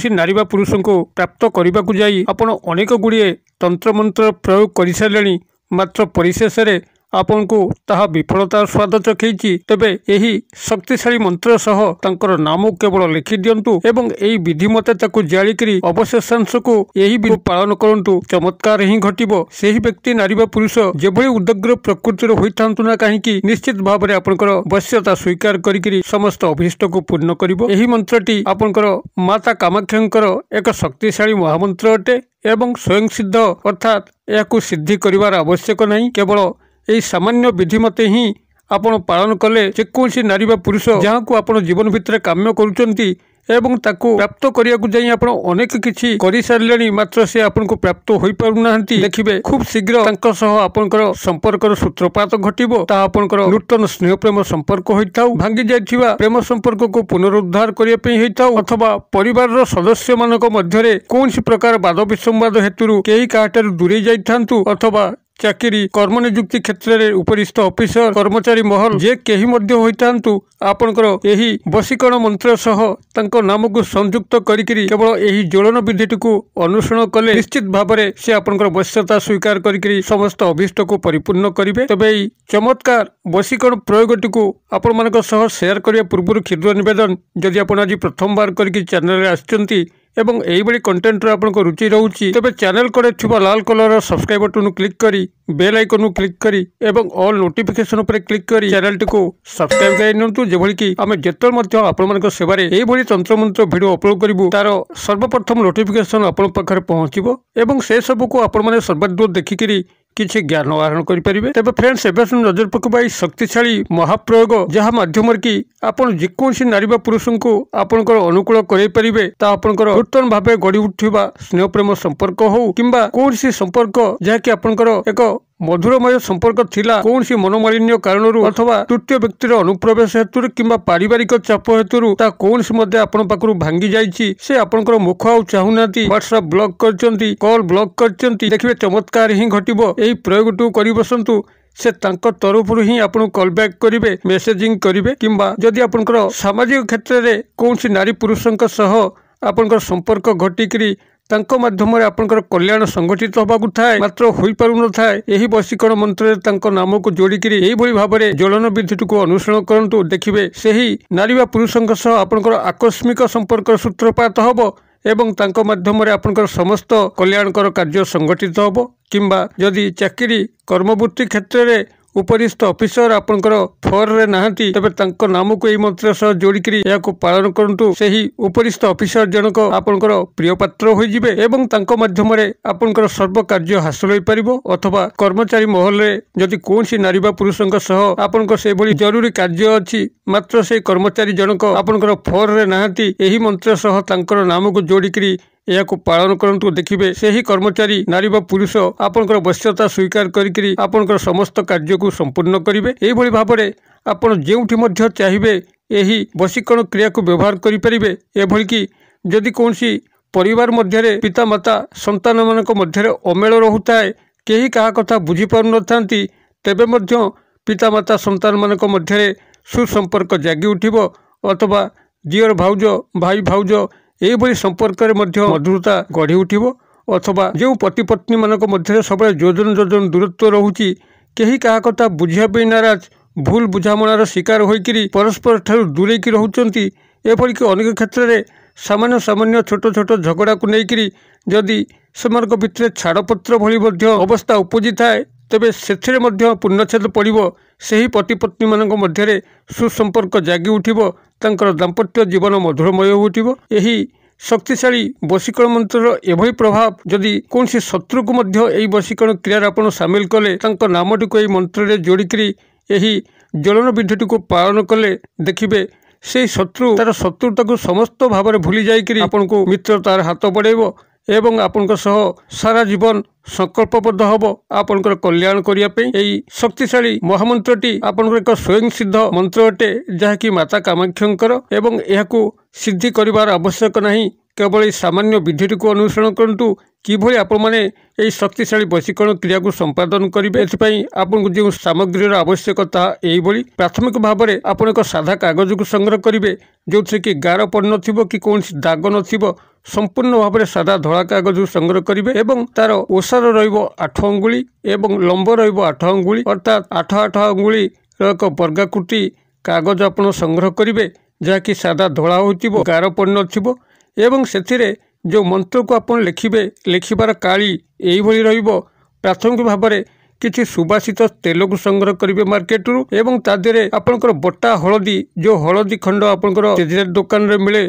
କୌଣସି ନାରୀ ବା ପୁରୁଷଙ୍କୁ ପ୍ରାପ୍ତ କରିବାକୁ ଯାଇ ଆପଣ ଅନେକ ଗୁଡ଼ିଏ ତନ୍ତ୍ରମନ୍ତ୍ର ପ୍ରୟୋଗ କରିସାରିଲେଣି ମାତ୍ର ପରିଶେଷରେ ଆପଣଙ୍କୁ ତାହା ବିଫଳତାର ସ୍ୱାଦ ଚଖେଇଛି ତେବେ ଏହି ଶକ୍ତିଶାଳୀ ମନ୍ତ୍ର ସହ ତାଙ୍କର ନାମ କେବଳ ଲେଖି ଦିଅନ୍ତୁ ଏବଂ ଏହି ବିଧି ମତେ ତାକୁ ଜାଳିକରି ଅବଶେଷାଂଶକୁ ଏହି ବି ପାଳନ କରନ୍ତୁ ଚମତ୍କାର ହିଁ ଘଟିବ ସେହି ବ୍ୟକ୍ତି ନାରୀ ବା ପୁରୁଷ ଯେଭଳି ଉଦଗ୍ର ପ୍ରକୃତିର ହୋଇଥାନ୍ତୁ ନା କାହିଁକି ନିଶ୍ଚିତ ଭାବରେ ଆପଣଙ୍କର ବଶ୍ୟତା ସ୍ୱୀକାର କରିକି ସମସ୍ତ ଅଭିଷ୍ଟକୁ ପୂର୍ଣ୍ଣ କରିବ ଏହି ମନ୍ତ୍ରଟି ଆପଣଙ୍କର ମାତା କାମାକ୍ଷଙ୍କର ଏକ ଶକ୍ତିଶାଳୀ ମହାମନ୍ତ୍ର ଅଟେ ଏବଂ ସ୍ୱୟଂସିଦ୍ଧ ଅର୍ଥାତ୍ ଏହାକୁ ସିଦ୍ଧି କରିବାର ଆବଶ୍ୟକ ନାହିଁ କେବଳ ଏହି ସାମାନ୍ୟ ବିଧି ମତେ ହିଁ ଆପଣ ପାଳନ କଲେ ଯେକୌଣସି ନାରୀ ବା ପୁରୁଷ ଯାହାକୁ ଆପଣ ଜୀବନ ଭିତରେ କାମ୍ୟ କରୁଛନ୍ତି ଏବଂ ତାକୁ ପ୍ରାପ୍ତ କରିବାକୁ ଯାଇ ଆପଣ ଅନେକ କିଛି କରିସାରିଲେଣି ମାତ୍ର ସେ ଆପଣଙ୍କୁ ପ୍ରାପ୍ତ ହୋଇପାରୁନାହାନ୍ତି ଦେଖିବେ ଖୁବ୍ ଶୀଘ୍ର ତାଙ୍କ ସହ ଆପଣଙ୍କର ସମ୍ପର୍କର ସୂତ୍ରପାତ ଘଟିବ ତାହା ଆପଣଙ୍କର ନୂତନ ସ୍ନେହ ପ୍ରେମ ସମ୍ପର୍କ ହୋଇଥାଉ ଭାଙ୍ଗି ଯାଇଥିବା ପ୍ରେମ ସମ୍ପର୍କକୁ ପୁନରୁଦ୍ଧାର କରିବା ପାଇଁ ହୋଇଥାଉ ଅଥବା ପରିବାରର ସଦସ୍ୟମାନଙ୍କ ମଧ୍ୟରେ କୌଣସି ପ୍ରକାର ବାଦ ବିସମ୍ବାଦ ହେତୁରୁ କେହି କାହାଠାରୁ ଦୂରେଇ ଯାଇଥାନ୍ତୁ ଅଥବା ଚାକିରି କର୍ମ ନିଯୁକ୍ତି କ୍ଷେତ୍ରରେ ଉପରିସ୍ତ ଅଫିସର କର୍ମଚାରୀ ମହଲ ଯେ କେହି ମଧ୍ୟ ହୋଇଥାନ୍ତୁ ଆପଣଙ୍କର ଏହି ବସିକରଣ ମନ୍ତ୍ର ସହ ତାଙ୍କ ନାମକୁ ସଂଯୁକ୍ତ କରିକିରି କେବଳ ଏହି ଜ୍ୱଳନ ବିଧିଟିକୁ ଅନୁସରଣ କଲେ ନିଶ୍ଚିତ ଭାବରେ ସେ ଆପଣଙ୍କର ବଶ୍ୟତା ସ୍ୱୀକାର କରିକିରି ସମସ୍ତ ଅଭିଷ୍ଟକୁ ପରିପୂର୍ଣ୍ଣ କରିବେ ତେବେ ଏହି ଚମତ୍କାର ବସିକରଣ ପ୍ରୟୋଗଟିକୁ ଆପଣମାନଙ୍କ ସହ ସେୟାର କରିବା ପୂର୍ବରୁ କ୍ଷୁଦ୍ର ନିବେଦନ ଯଦି ଆପଣ ଆଜି ପ୍ରଥମବାର କରିକି ଚ୍ୟାନେଲରେ ଆସିଛନ୍ତି এবং এই বালি কন্টেন্ট রে আপোনক রুচি রহুচি তebe চ্যানেল কোরে থিবা লাল কালারৰ সাবস্ক্রাইব বাটনক ক্লিক কৰি বেল আইকনক ক্লিক কৰি এবং অল নোটিফিকেশন ওপৰে ক্লিক কৰি চ্যানেলটোক সাবস্ক্রাইব কৰে নতু যে বালি কি আমি জেতৰ মধ্য আপোনমানক সেৱাৰ এই বালি চন্ত্ৰমন্ত্ৰ ভিডিঅ' আপলোড কৰিবো তাৰ सर्वप्रथम নোটিফিকেশন আপোন পখৰে পোনচিবো এবং সেই সকোক আপোনমানেৰ সদায় দেখিকি କିଛି ଜ୍ଞାନ ଆହରଣ କରିପାରିବେ ତେବେ ଫ୍ରେଣ୍ଡସ୍ ଏବେ ନଜର ପକାଇବା ଏହି ଶକ୍ତିଶାଳୀ ମହାପ୍ରୟୋଗ ଯାହା ମାଧ୍ୟମରେ କି ଆପଣ ଯେକୌଣସି ନାରୀ ବା ପୁରୁଷଙ୍କୁ ଆପଣଙ୍କର ଅନୁକୂଳ କରାଇ ପାରିବେ ତାହା ଆପଣଙ୍କର ନୂତନ ଭାବେ ଗଢି ଉଠୁଥିବା ସ୍ନେହ ପ୍ରେମ ସମ୍ପର୍କ ହଉ କିମ୍ବା କୌଣସି ସମ୍ପର୍କ ଯାହାକି ଆପଣଙ୍କର ଏକ ମଧୁରମୟ ସମ୍ପର୍କ ଥିଲା କୌଣସି ମନୋମାଳିନ୍ୟ କାରଣରୁ ଅଥବା ତୃତୀୟ ବ୍ୟକ୍ତିର ଅନୁପ୍ରବେଶ ହେତୁରୁ କିମ୍ବା ପାରିବାରିକ ଚାପ ହେତୁରୁ ତାହା କୌଣସି ମଧ୍ୟ ଆପଣଙ୍କ ପାଖରୁ ଭାଙ୍ଗି ଯାଇଛି ସେ ଆପଣଙ୍କର ମୁଖ ଆଉ ଚାହୁଁନାହାନ୍ତି ହ୍ୱାଟ୍ସଆପ୍ ବ୍ଲକ୍ କରିଛନ୍ତି କଲ୍ ବ୍ଲକ୍ କରିଛନ୍ତି ଦେଖିବେ ଚମତ୍କାର ହିଁ ଘଟିବ ଏହି ପ୍ରୟୋଗଟିକୁ କରି ବସନ୍ତୁ ସେ ତାଙ୍କ ତରଫରୁ ହିଁ ଆପଣଙ୍କୁ କଲ୍ ବ୍ୟାକ୍ କରିବେ ମେସେଜିଂ କରିବେ କିମ୍ବା ଯଦି ଆପଣଙ୍କର ସାମାଜିକ କ୍ଷେତ୍ରରେ କୌଣସି ନାରୀ ପୁରୁଷଙ୍କ ସହ ଆପଣଙ୍କର ସମ୍ପର୍କ ଘଟିକିରି ତାଙ୍କ ମାଧ୍ୟମରେ ଆପଣଙ୍କର କଲ୍ୟାଣ ସଂଗଠିତ ହେବାକୁ ଥାଏ ମାତ୍ର ହୋଇପାରୁନଥାଏ ଏହି ବଶୀକରଣ ମନ୍ତ୍ରରେ ତାଙ୍କ ନାମକୁ ଯୋଡ଼ିକରି ଏହିଭଳି ଭାବରେ ଜ୍ୱଳନ ବିଦ୍ୟୁତକୁ ଅନୁସରଣ କରନ୍ତୁ ଦେଖିବେ ସେହି ନାରୀ ବା ପୁରୁଷଙ୍କ ସହ ଆପଣଙ୍କର ଆକସ୍ମିକ ସମ୍ପର୍କ ସୂତ୍ରପାତ ହେବ ଏବଂ ତାଙ୍କ ମାଧ୍ୟମରେ ଆପଣଙ୍କର ସମସ୍ତ କଲ୍ୟାଣକର କାର୍ଯ୍ୟ ସଂଗଠିତ ହେବ କିମ୍ବା ଯଦି ଚାକିରି କର୍ମବୃତ୍ତି କ୍ଷେତ୍ରରେ ଉପରିଷ୍ଠ ଅଫିସର ଆପଣଙ୍କର ଫୋନରେ ନାହାନ୍ତି ତେବେ ତାଙ୍କ ନାମକୁ ଏହି ମନ୍ତ୍ର ସହ ଯୋଡ଼ିକରି ଏହାକୁ ପାଳନ କରନ୍ତୁ ସେହି ଉପରିସ୍ଥ ଅଫିସର ଜଣକ ଆପଣଙ୍କର ପ୍ରିୟ ପାତ୍ର ହୋଇଯିବେ ଏବଂ ତାଙ୍କ ମାଧ୍ୟମରେ ଆପଣଙ୍କର ସର୍ବକାର୍ଯ୍ୟ ହାସଲ ହୋଇପାରିବ ଅଥବା କର୍ମଚାରୀ ମହଲରେ ଯଦି କୌଣସି ନାରୀ ବା ପୁରୁଷଙ୍କ ସହ ଆପଣଙ୍କ ସେଭଳି ଜରୁରୀ କାର୍ଯ୍ୟ ଅଛି ମାତ୍ର ସେହି କର୍ମଚାରୀ ଜଣକ ଆପଣଙ୍କର ଫୋନରେ ନାହାନ୍ତି ଏହି ମନ୍ତ୍ର ସହ ତାଙ୍କର ନାମକୁ ଯୋଡ଼ିକରି ଏହାକୁ ପାଳନ କରନ୍ତୁ ଦେଖିବେ ସେହି କର୍ମଚାରୀ ନାରୀ ବା ପୁରୁଷ ଆପଣଙ୍କର ବଶ୍ୟତା ସ୍ୱୀକାର କରିକରି ଆପଣଙ୍କର ସମସ୍ତ କାର୍ଯ୍ୟକୁ ସମ୍ପୂର୍ଣ୍ଣ କରିବେ ଏହିଭଳି ଭାବରେ ଆପଣ ଯେଉଁଠି ମଧ୍ୟ ଚାହିଁବେ ଏହି ବଶୀକରଣ କ୍ରିୟାକୁ ବ୍ୟବହାର କରିପାରିବେ ଏଭଳିକି ଯଦି କୌଣସି ପରିବାର ମଧ୍ୟରେ ପିତାମାତା ସନ୍ତାନମାନଙ୍କ ମଧ୍ୟରେ ଅମେଳ ରହୁଥାଏ କେହି କାହା କଥା ବୁଝିପାରୁନଥାନ୍ତି ତେବେ ମଧ୍ୟ ପିତାମାତା ସନ୍ତାନମାନଙ୍କ ମଧ୍ୟରେ ସୁସମ୍ପର୍କ ଜାଗି ଉଠିବ ଅଥବା ଦିଅର ଭାଉଜ ଭାଇ ଭାଉଜ ଏହିଭଳି ସମ୍ପର୍କରେ ମଧ୍ୟ ମଧୁରତା ଗଢ଼ି ଉଠିବ ଅଥବା ଯେଉଁ ପତି ପତ୍ନୀମାନଙ୍କ ମଧ୍ୟରେ ସବୁବେଳେ ଯୋଜନ ଯୋଜନ ଦୂରତ୍ୱ ରହୁଛି କେହି କାହା କଥା ବୁଝିବା ପାଇଁ ନାରାଜ ଭୁଲ ବୁଝାମଣାର ଶିକାର ହୋଇକରି ପରସ୍ପରଠାରୁ ଦୂରେଇକି ରହୁଛନ୍ତି ଏପରିକି ଅନେକ କ୍ଷେତ୍ରରେ ସାମାନ୍ୟ ସାମାନ୍ୟ ଛୋଟ ଛୋଟ ଝଗଡ଼ାକୁ ନେଇକରି ଯଦି ସେମାନଙ୍କ ଭିତରେ ଛାଡ଼ପତ୍ର ଭଳି ମଧ୍ୟ ଅବସ୍ଥା ଉପୁଜିଥାଏ ତେବେ ସେଥିରେ ମଧ୍ୟ ପୂର୍ଣ୍ଣଚ୍ଛେଦ ପଡ଼ିବ ସେହି ପତି ପତ୍ନୀମାନଙ୍କ ମଧ୍ୟରେ ସୁସମ୍ପର୍କ ଜାଗି ଉଠିବ ତାଙ୍କର ଦାମ୍ପତ୍ୟ ଜୀବନ ମଧୁରମୟ ହୋଇଥିବ ଏହି ଶକ୍ତିଶାଳୀ ବଶୀକରଣ ମନ୍ତ୍ରର ଏଭଳି ପ୍ରଭାବ ଯଦି କୌଣସି ଶତ୍ରୁକୁ ମଧ୍ୟ ଏହି ବଶୀକରଣ କ୍ରିୟାରେ ଆପଣ ସାମିଲ କଲେ ତାଙ୍କ ନାମଟିକୁ ଏହି ମନ୍ତ୍ରରେ ଯୋଡ଼ିକରି ଏହି ଜ୍ୱଳନ ବିଧିଟିକୁ ପାଳନ କଲେ ଦେଖିବେ ସେହି ଶତ୍ରୁ ତାର ଶତ୍ରୁତାକୁ ସମସ୍ତ ଭାବରେ ଭୁଲି ଯାଇକରି ଆପଣଙ୍କୁ ମିତ୍ର ତାର ହାତ ବଢ଼ାଇବ ଏବଂ ଆପଣଙ୍କ ସହ ସାରା ଜୀବନ ସଂକଳ୍ପବଦ୍ଧ ହେବ ଆପଣଙ୍କର କଲ୍ୟାଣ କରିବା ପାଇଁ ଏହି ଶକ୍ତିଶାଳୀ ମହାମନ୍ତ୍ରଟି ଆପଣଙ୍କର ଏକ ସ୍ୱୟଂ ସିଦ୍ଧ ମନ୍ତ୍ର ଅଟେ ଯାହାକି ମାତା କାମାକ୍ଷଙ୍କର ଏବଂ ଏହାକୁ ସିଦ୍ଧି କରିବାର ଆବଶ୍ୟକ ନାହିଁ କେବଳ ଏହି ସାମାନ୍ୟ ବିଧିଟିକୁ ଅନୁସରଣ କରନ୍ତୁ କିଭଳି ଆପଣମାନେ ଏହି ଶକ୍ତିଶାଳୀ ବୈଶିକରଣ କ୍ରିୟାକୁ ସମ୍ପାଦନ କରିବେ ଏଥିପାଇଁ ଆପଣଙ୍କୁ ଯେଉଁ ସାମଗ୍ରୀର ଆବଶ୍ୟକ ତାହା ଏହିଭଳି ପ୍ରାଥମିକ ଭାବରେ ଆପଣ ଏକ ସାଧା କାଗଜକୁ ସଂଗ୍ରହ କରିବେ ଯେଉଁଥିରେ କି ଗାର ପଡ଼ିନଥିବ କି କୌଣସି ଦାଗ ନଥିବ ସମ୍ପୂର୍ଣ୍ଣ ଭାବରେ ସାଧା ଧଳା କାଗଜକୁ ସଂଗ୍ରହ କରିବେ ଏବଂ ତାର ଓସାର ରହିବ ଆଠ ଅଙ୍ଗୁଳି ଏବଂ ଲମ୍ବ ରହିବ ଆଠ ଅଙ୍ଗୁଳି ଅର୍ଥାତ୍ ଆଠ ଆଠ ଅଙ୍ଗୁଳିର ଏକ ବର୍ଗାକୃତି କାଗଜ ଆପଣ ସଂଗ୍ରହ କରିବେ ଯାହାକି ସାଧା ଧଳା ହୋଇଥିବ ଗାର ପଡ଼ିନଥିବ ଏବଂ ସେଥିରେ ଯେଉଁ ମନ୍ତ୍ରକୁ ଆପଣ ଲେଖିବେ ଲେଖିବାର କାଳି ଏହିଭଳି ରହିବ ପ୍ରାଥମିକ ଭାବରେ କିଛି ସୁବାସିତ ତେଲକୁ ସଂଗ୍ରହ କରିବେ ମାର୍କେଟରୁ ଏବଂ ତା ଦେହରେ ଆପଣଙ୍କର ବଟା ହଳଦୀ ଯେଉଁ ହଳଦୀ ଖଣ୍ଡ ଆପଣଙ୍କର ତେଜରାତି ଦୋକାନରେ ମିଳେ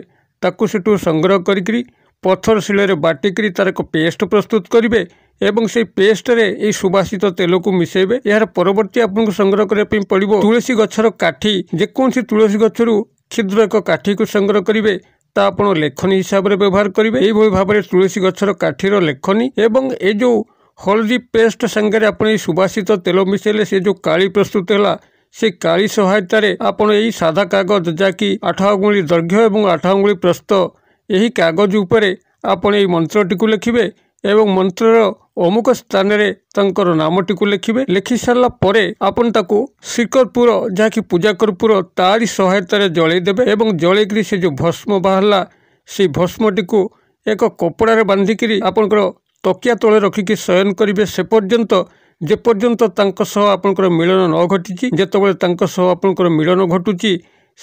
ତାକୁ ସେଠୁ ସଂଗ୍ରହ କରିକିରି ପଥର ଶିଳରେ ବାଟିକିରି ତାର ଏକ ପେଷ୍ଟ ପ୍ରସ୍ତୁତ କରିବେ ଏବଂ ସେହି ପେଷ୍ଟରେ ଏଇ ସୁବାସିତ ତେଲକୁ ମିଶାଇବେ ଏହାର ପରବର୍ତ୍ତୀ ଆପଣଙ୍କୁ ସଂଗ୍ରହ କରିବା ପାଇଁ ପଡ଼ିବ ତୁଳସୀ ଗଛର କାଠି ଯେକୌଣସି ତୁଳସୀ ଗଛରୁ କ୍ଷୁଦ୍ର ଏକ କାଠିକୁ ସଂଗ୍ରହ କରିବେ ତା ଆପଣ ଲେଖନୀ ହିସାବରେ ବ୍ୟବହାର କରିବେ ଏହିଭଳି ଭାବରେ ତୁଳସୀ ଗଛର କାଠିର ଲେଖନୀ ଏବଂ ଏ ଯେଉଁ ହଳଦୀ ପେଷ୍ଟ ସାଙ୍ଗରେ ଆପଣ ଏହି ସୁବାସିତ ତେଲ ମିଶାଇଲେ ସେ ଯେଉଁ କାଳି ପ୍ରସ୍ତୁତ ହେଲା ସେ କାଳି ସହାୟତାରେ ଆପଣ ଏହି ସାଧା କାଗଜ ଯାହାକି ଆଠ ଅଙ୍ଗୁଳି ଦୈର୍ଘ୍ୟ ଏବଂ ଆଠ ଅଙ୍ଗୁଳି ପ୍ରସ୍ତ ଏହି କାଗଜ ଉପରେ ଆପଣ ଏହି ମନ୍ତ୍ରଟିକୁ ଲେଖିବେ ଏବଂ ମନ୍ତ୍ରର ଅମୁକ ସ୍ଥାନରେ ତାଙ୍କର ନାମଟିକୁ ଲେଖିବେ ଲେଖି ସାରିଲା ପରେ ଆପଣ ତାକୁ ଶ୍ରୀକରପୁର ଯାହାକି ପୂଜା ପୂଜାକରପୁର ତାରି ସହାୟତାରେ ଜଳେଇ ଦେବେ ଏବଂ ଜଳେଇକିରି ସେ ଯେଉଁ ଭସ୍ମ ବାହାରିଲା ସେଇ ଭସ୍ମଟିକୁ ଏକ କପଡ଼ାରେ ବାନ୍ଧିକିରି ଆପଣଙ୍କର ତକିଆ ତଳେ ରଖିକି ଶୟନ କରିବେ ସେ ପର୍ଯ୍ୟନ୍ତ ଯେପର୍ଯ୍ୟନ୍ତ ତାଙ୍କ ସହ ଆପଣଙ୍କର ମିଳନ ନ ଘଟିଛି ଯେତେବେଳେ ତାଙ୍କ ସହ ଆପଣଙ୍କର ମିଳନ ଘଟୁଛି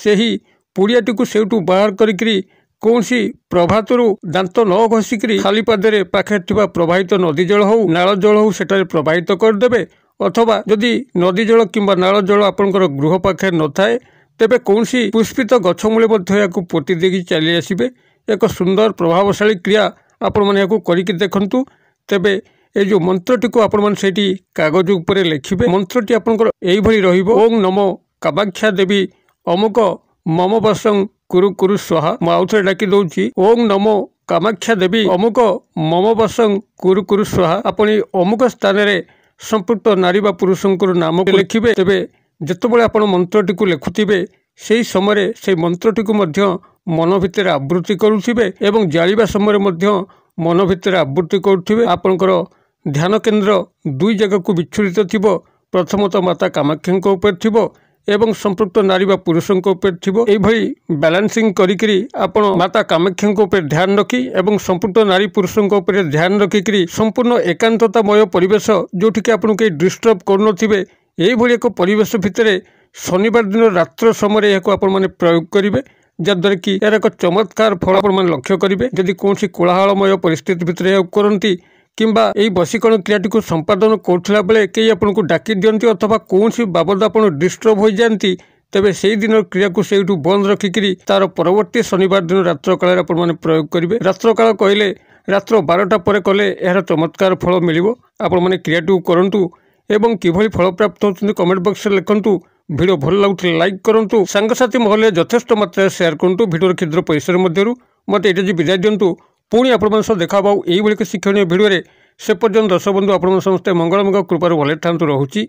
ସେହି ପୁଡ଼ିଆଟିକୁ ସେଇଠୁ ବାହାର କରିକିରି କୌଣସି ପ୍ରଭାତରୁ ଦାନ୍ତ ନ ଘଷିକିରି ଖାଲି ପାଦରେ ପାଖରେ ଥିବା ପ୍ରବାହିତ ନଦୀ ଜଳ ହେଉ ନାଳ ଜଳ ହେଉ ସେଠାରେ ପ୍ରବାହିତ କରିଦେବେ ଅଥବା ଯଦି ନଦୀ ଜଳ କିମ୍ବା ନାଳ ଜଳ ଆପଣଙ୍କର ଗୃହ ପାଖରେ ନଥାଏ ତେବେ କୌଣସି ପୁଷ୍ପିତ ଗଛ ମୂଳେ ମଧ୍ୟ ଏହାକୁ ପୋତି ଦେଇକି ଚାଲି ଆସିବେ ଏକ ସୁନ୍ଦର ପ୍ରଭାବଶାଳୀ କ୍ରିୟା ଆପଣମାନେ ଏହାକୁ କରିକି ଦେଖନ୍ତୁ ତେବେ ଏ ଯେଉଁ ମନ୍ତ୍ରଟିକୁ ଆପଣମାନେ ସେଇଠି କାଗଜ ଉପରେ ଲେଖିବେ ମନ୍ତ୍ରଟି ଆପଣଙ୍କର ଏହିଭଳି ରହିବ ଓଂ ନମୋ କାମାକ୍ଷା ଦେବୀ ଅମୁକ ମମ ବସଂ କୁରୁ କୁରୁ ସ୍ୱାହା ମୁଁ ଆଉ ଥରେ ଡାକି ଦେଉଛି ଓଂ ନମୋ କାମାକ୍ଷା ଦେବୀ ଅମୁକ ମମ ବସଂ କୁରୁ କୁରୁ ସ୍ୱାହା ଆପଣ ଅମୁକ ସ୍ଥାନରେ ସମ୍ପୃକ୍ତ ନାରୀ ବା ପୁରୁଷଙ୍କର ନାମ ଲେଖିବେ ତେବେ ଯେତେବେଳେ ଆପଣ ମନ୍ତ୍ରଟିକୁ ଲେଖୁଥିବେ ସେହି ସମୟରେ ସେହି ମନ୍ତ୍ରଟିକୁ ମଧ୍ୟ ମନ ଭିତରେ ଆବୃତ୍ତି କରୁଥିବେ ଏବଂ ଜାଳିବା ସମୟରେ ମଧ୍ୟ ମନ ଭିତରେ ଆବୃତ୍ତି କରୁଥିବେ ଆପଣଙ୍କର ଧ୍ୟାନ କେନ୍ଦ୍ର ଦୁଇ ଜାଗାକୁ ବିଚ୍ଛୁରିତ ଥିବ ପ୍ରଥମତଃ ମାତା କାମାକ୍ଷୀଙ୍କ ଉପରେ ଥିବ ଏବଂ ସମ୍ପୃକ୍ତ ନାରୀ ବା ପୁରୁଷଙ୍କ ଉପରେ ଥିବ ଏଇଭଳି ବାଲାନ୍ସିଂ କରିକିରି ଆପଣ ମାତା କାମାକ୍ଷାଙ୍କ ଉପରେ ଧ୍ୟାନ ରଖି ଏବଂ ସମ୍ପୃକ୍ତ ନାରୀ ପୁରୁଷଙ୍କ ଉପରେ ଧ୍ୟାନ ରଖିକିରି ସମ୍ପୂର୍ଣ୍ଣ ଏକାନ୍ତତାମୟ ପରିବେଶ ଯେଉଁଠିକି ଆପଣଙ୍କୁ କେହି ଡିଷ୍ଟର୍ବ କରୁନଥିବେ ଏଇଭଳି ଏକ ପରିବେଶ ଭିତରେ ଶନିବାର ଦିନ ରାତ୍ର ସମୟରେ ଏହାକୁ ଆପଣମାନେ ପ୍ରୟୋଗ କରିବେ ଯାଦ୍ୱାରା କି ଏହାର ଏକ ଚମତ୍କାର ଫଳ ଆପଣମାନେ ଲକ୍ଷ୍ୟ କରିବେ ଯଦି କୌଣସି କୋଳାହଳମୟ ପରିସ୍ଥିତି ଭିତରେ ଏହାକୁ କରନ୍ତି কিংবা এই বশীকরণ ক্রিয়াটিকে সম্পাদন করুলা বেড়ে কে আপনার ডাকি দিয়ে অথবা কৌশি বাবদ আপনার ডিষ্টর্ব হয়ে যাতে তবে সেই দিন ক্রিয়াকে সেইটু বন্ধ রাখি তার পরবর্তী শনিবার দিন রাত্রকাল আপনার প্রয়োগ করবে রাত্রকাল কহিলে রাত্র বারোটা পরে কলে এর চমৎকার ফল মিলব আপনার ক্রিয়াটিকে করতু এবং কিভাবে ফলপ্রাপ্ত হচ্ছে কমেন্ট বক্সে লেখন্তু ভিড় ভাল লাগুলে লাইক করতু সাংসাথী মহলে যথেষ্ট মাত্রায় সেয়ার করতু ভিডিওর ক্ষুদ্র পরিসর মধ্যে মতো এটা যে বিদায় দিও ପୁଣି ଆପଣମାନଙ୍କ ସହ ଦେଖା ପାଉ ଏଇଭଳି ଏକ ଶିକ୍ଷଣୀୟ ଭିଡ଼ିଓରେ ସେ ପର୍ଯ୍ୟନ୍ତ ଦର୍ଶକ ବନ୍ଧୁ ଆପଣମାନେ ସମସ୍ତେ ମଙ୍ଗଳମୁଖ କୃପାରୁ ଭଲରେ ଥାଆନ୍ତୁ ରହୁଛି